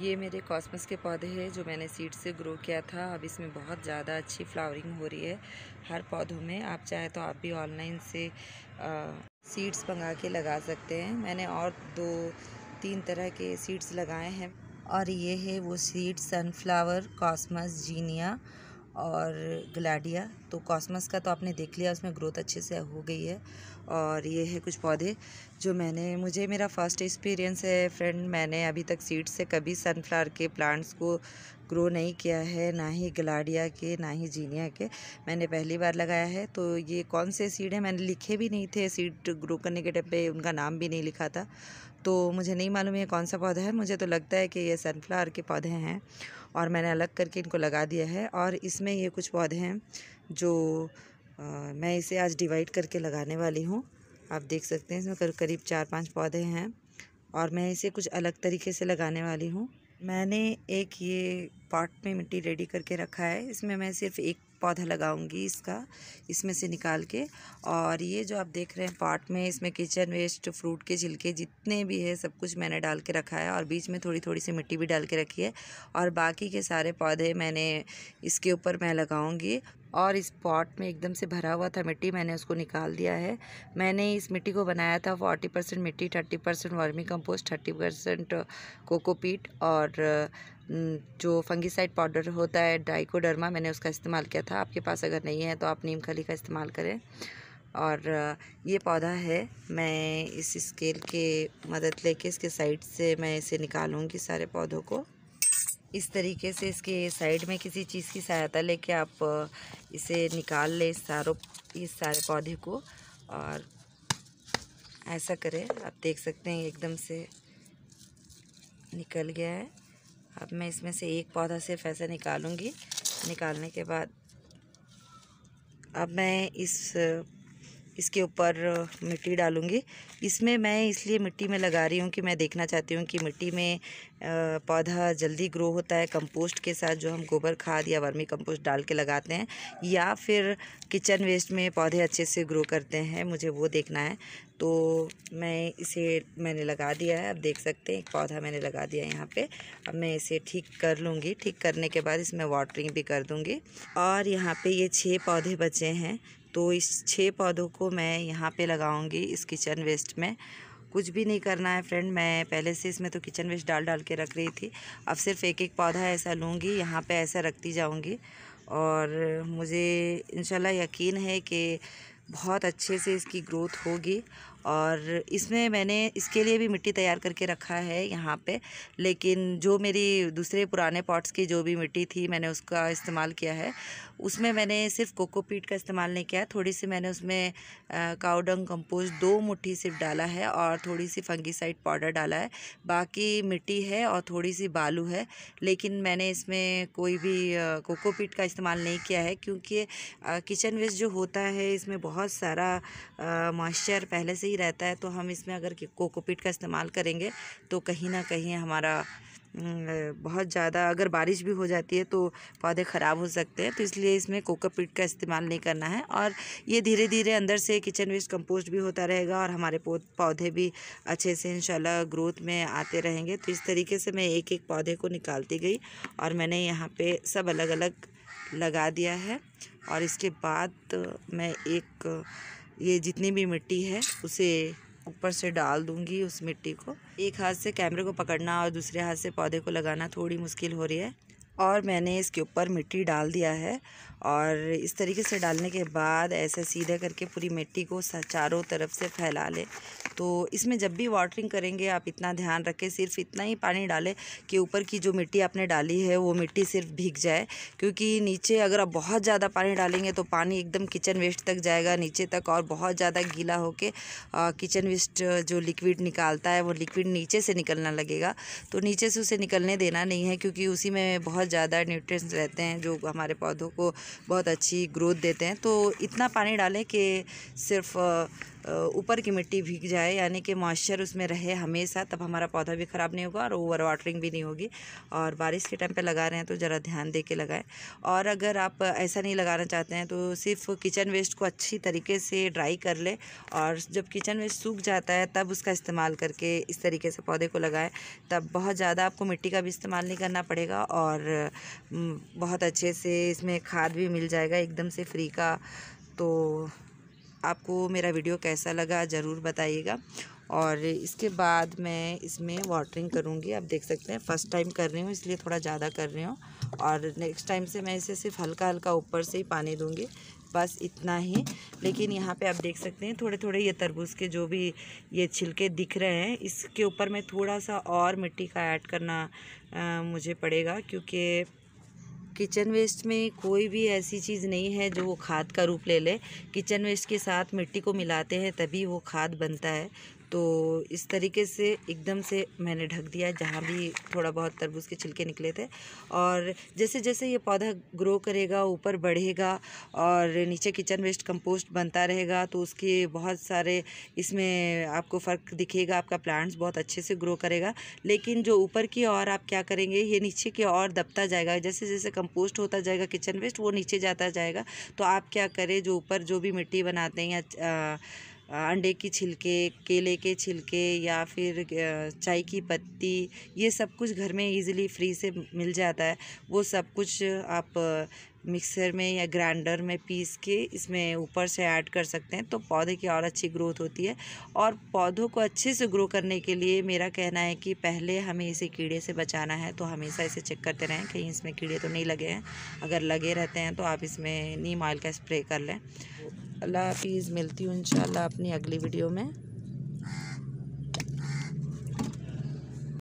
ये मेरे कॉस्मस के पौधे हैं जो मैंने सीड से ग्रो किया था अब इसमें बहुत ज़्यादा अच्छी फ्लावरिंग हो रही है हर पौधों में आप चाहे तो आप भी ऑनलाइन से आ, सीड्स मंगा के लगा सकते हैं मैंने और दो तीन तरह के सीड्स लगाए हैं और ये है वो सीड सनफ्लावर कॉस्मस जीनिया और गलाडिया तो कॉस्मस का तो आपने देख लिया उसमें ग्रोथ अच्छे से हो गई है और ये है कुछ पौधे जो मैंने मुझे मेरा फर्स्ट एक्सपीरियंस है फ्रेंड मैंने अभी तक सीड से कभी सनफ्लावर के प्लांट्स को ग्रो नहीं किया है ना ही गलाडिया के ना ही जीनिया के मैंने पहली बार लगाया है तो ये कौन से सीड है मैंने लिखे भी नहीं थे सीड ग्रो करने के टाइम पे उनका नाम भी नहीं लिखा था तो मुझे नहीं मालूम ये कौन सा पौधा है मुझे तो लगता है कि ये सनफ्लावर के पौधे हैं और मैंने अलग करके इनको लगा दिया है और इसमें ये कुछ पौधे हैं जो आ, मैं इसे आज डिवाइड करके लगाने वाली हूँ आप देख सकते हैं इसमें करीब चार पाँच पौधे हैं और मैं इसे कुछ अलग तरीके से लगाने वाली हूँ मैंने एक ये पॉट में मिट्टी रेडी करके रखा है इसमें मैं सिर्फ एक पौधा लगाऊंगी इसका इसमें से निकाल के और ये जो आप देख रहे हैं पॉट में इसमें किचन वेस्ट फ्रूट के छिलके जितने भी है सब कुछ मैंने डाल के रखा है और बीच में थोड़ी थोड़ी सी मिट्टी भी डाल के रखी है और बाकी के सारे पौधे मैंने इसके ऊपर मैं लगाऊँगी और इस पॉट में एकदम से भरा हुआ था मिट्टी मैंने उसको निकाल दिया है मैंने इस मिट्टी को बनाया था फोर्टी परसेंट मिट्टी thirty percent vermicompost thirty percent cocopeat और जो फंगीसाइड पाउडर होता है डाइकोडर्मा मैंने उसका इस्तेमाल किया था आपके पास अगर नहीं है तो आप नीम खली का इस्तेमाल करें और ये पौधा है मैं इस स्केल के मदद लेके इसके साइड से मैं इसे निकालूँगी सारे पौधों को इस तरीके से इसके साइड में किसी चीज़ की सहायता लेके आप इसे निकाल लें इस सारों इस सारे पौधे को और ऐसा करें आप देख सकते हैं एकदम से निकल गया है अब मैं इसमें से एक पौधा सिर्फ ऐसा निकालूंगी निकालने के बाद अब मैं इस इसके ऊपर मिट्टी डालूँगी इसमें मैं इसलिए मिट्टी में लगा रही हूँ कि मैं देखना चाहती हूँ कि मिट्टी में पौधा जल्दी ग्रो होता है कंपोस्ट के साथ जो हम गोबर खाद या वर्मी कंपोस्ट डाल के लगाते हैं या फिर किचन वेस्ट में पौधे अच्छे से ग्रो करते हैं मुझे वो देखना है तो मैं इसे मैंने लगा दिया है अब देख सकते हैं एक पौधा मैंने लगा दिया है यहाँ पर अब मैं इसे ठीक कर लूँगी ठीक करने के बाद इसमें वाटरिंग भी कर दूँगी और यहाँ पर ये छः पौधे बचे हैं तो इस छः पौधों को मैं यहाँ पे लगाऊंगी इस किचन वेस्ट में कुछ भी नहीं करना है फ्रेंड मैं पहले से इसमें तो किचन वेस्ट डाल डाल के रख रही थी अब सिर्फ एक एक पौधा ऐसा लूँगी यहाँ पे ऐसा रखती जाऊँगी और मुझे इन यकीन है कि बहुत अच्छे से इसकी ग्रोथ होगी और इसमें मैंने इसके लिए भी मिट्टी तैयार करके रखा है यहाँ पे लेकिन जो मेरी दूसरे पुराने पॉट्स की जो भी मिट्टी थी मैंने उसका इस्तेमाल किया है उसमें मैंने सिर्फ कोकोपीट का इस्तेमाल नहीं किया थोड़ी सी मैंने उसमें काउडंग कंपोस्ट दो मुट्ठी सिर्फ डाला है और थोड़ी सी फंगीसाइड पाउडर डाला है बाकी मिट्टी है और थोड़ी सी बालू है लेकिन मैंने इसमें कोई भी कोकोपीट का इस्तेमाल नहीं किया है क्योंकि किचन वेस्ट जो होता है इसमें बहुत सारा मॉइस्चर पहले से ही ही रहता है तो हम इसमें अगर कोकोपीट का इस्तेमाल करेंगे तो कहीं ना कहीं हमारा बहुत ज़्यादा अगर बारिश भी हो जाती है तो पौधे ख़राब हो सकते हैं तो इसलिए इसमें कोकोपीट का इस्तेमाल नहीं करना है और ये धीरे धीरे अंदर से किचन वेस्ट कंपोस्ट भी होता रहेगा और हमारे पौधे भी अच्छे से इंशाल्लाह ग्रोथ में आते रहेंगे तो इस तरीके से मैं एक एक पौधे को निकालती गई और मैंने यहाँ पर सब अलग अलग लगा दिया है और इसके बाद मैं एक ये जितनी भी मिट्टी है उसे ऊपर से डाल दूंगी उस मिट्टी को एक हाथ से कैमरे को पकड़ना और दूसरे हाथ से पौधे को लगाना थोड़ी मुश्किल हो रही है और मैंने इसके ऊपर मिट्टी डाल दिया है और इस तरीके से डालने के बाद ऐसे सीधा करके पूरी मिट्टी को चारों तरफ से फैला लें तो इसमें जब भी वाटरिंग करेंगे आप इतना ध्यान रखें सिर्फ इतना ही पानी डालें कि ऊपर की जो मिट्टी आपने डाली है वो मिट्टी सिर्फ भीग जाए क्योंकि नीचे अगर आप बहुत ज़्यादा पानी डालेंगे तो पानी एकदम किचन वेस्ट तक जाएगा नीचे तक और बहुत ज़्यादा गीला होकर किचन वेस्ट जो लिक्विड निकालता है वो लिक्विड नीचे से निकलना लगेगा तो नीचे से उसे निकलने देना नहीं है क्योंकि उसी में बहुत ज़्यादा न्यूट्रिय रहते हैं जो हमारे पौधों को बहुत अच्छी ग्रोथ देते हैं तो इतना पानी डालें कि सिर्फ ऊपर की मिट्टी भीग जाए यानी कि मॉइस्चर उसमें रहे हमेशा तब हमारा पौधा भी ख़राब नहीं होगा और ओवर वाटरिंग भी नहीं होगी और बारिश के टाइम पे लगा रहे हैं तो ज़रा ध्यान दे के लगाएं और अगर आप ऐसा नहीं लगाना चाहते हैं तो सिर्फ किचन वेस्ट को अच्छी तरीके से ड्राई कर ले और जब किचन वेस्ट सूख जाता है तब उसका इस्तेमाल करके इस तरीके से पौधे को लगाएँ तब बहुत ज़्यादा आपको मिट्टी का भी इस्तेमाल नहीं करना पड़ेगा और बहुत अच्छे से इसमें खाद भी मिल जाएगा एकदम से फ्री का तो आपको मेरा वीडियो कैसा लगा ज़रूर बताइएगा और इसके बाद मैं इसमें वाटरिंग करूँगी आप देख सकते हैं फ़र्स्ट टाइम कर रही हूँ इसलिए थोड़ा ज़्यादा कर रही हूँ और नेक्स्ट टाइम से मैं इसे सिर्फ हल्का हल्का ऊपर से ही पानी दूँगी बस इतना ही लेकिन यहाँ पे आप देख सकते हैं थोड़े थोड़े ये तरबूज के जो भी ये छिलके दिख रहे हैं इसके ऊपर मैं थोड़ा सा और मिट्टी का ऐड करना आ, मुझे पड़ेगा क्योंकि किचन वेस्ट में कोई भी ऐसी चीज़ नहीं है जो वो खाद का रूप ले ले किचन वेस्ट के साथ मिट्टी को मिलाते हैं तभी वो खाद बनता है तो इस तरीके से एकदम से मैंने ढक दिया जहाँ भी थोड़ा बहुत तरबूज के छिलके निकले थे और जैसे जैसे ये पौधा ग्रो करेगा ऊपर बढ़ेगा और नीचे किचन वेस्ट कंपोस्ट बनता रहेगा तो उसके बहुत सारे इसमें आपको फ़र्क दिखेगा आपका प्लांट्स बहुत अच्छे से ग्रो करेगा लेकिन जो ऊपर की और आप क्या करेंगे ये नीचे की और दबता जाएगा जैसे जैसे कंपोस्ट होता जाएगा किचन वेस्ट वो नीचे जाता जाएगा तो आप क्या करें जो ऊपर जो भी मिट्टी बनाते हैं या अंडे की छिलके केले के छिलके या फिर चाय की पत्ती ये सब कुछ घर में इजीली फ्री से मिल जाता है वो सब कुछ आप मिक्सर में या ग्राइंडर में पीस के इसमें ऊपर से ऐड कर सकते हैं तो पौधे की और अच्छी ग्रोथ होती है और पौधों को अच्छे से ग्रो करने के लिए मेरा कहना है कि पहले हमें इसे कीड़े से बचाना है तो हमेशा इसे चेक करते रहें कहीं इसमें कीड़े तो नहीं लगे हैं अगर लगे रहते हैं तो आप इसमें नीम ऑयल का स्प्रे कर लें अल्लाह हाफिज़ मिलती हूँ इन अपनी अगली वीडियो में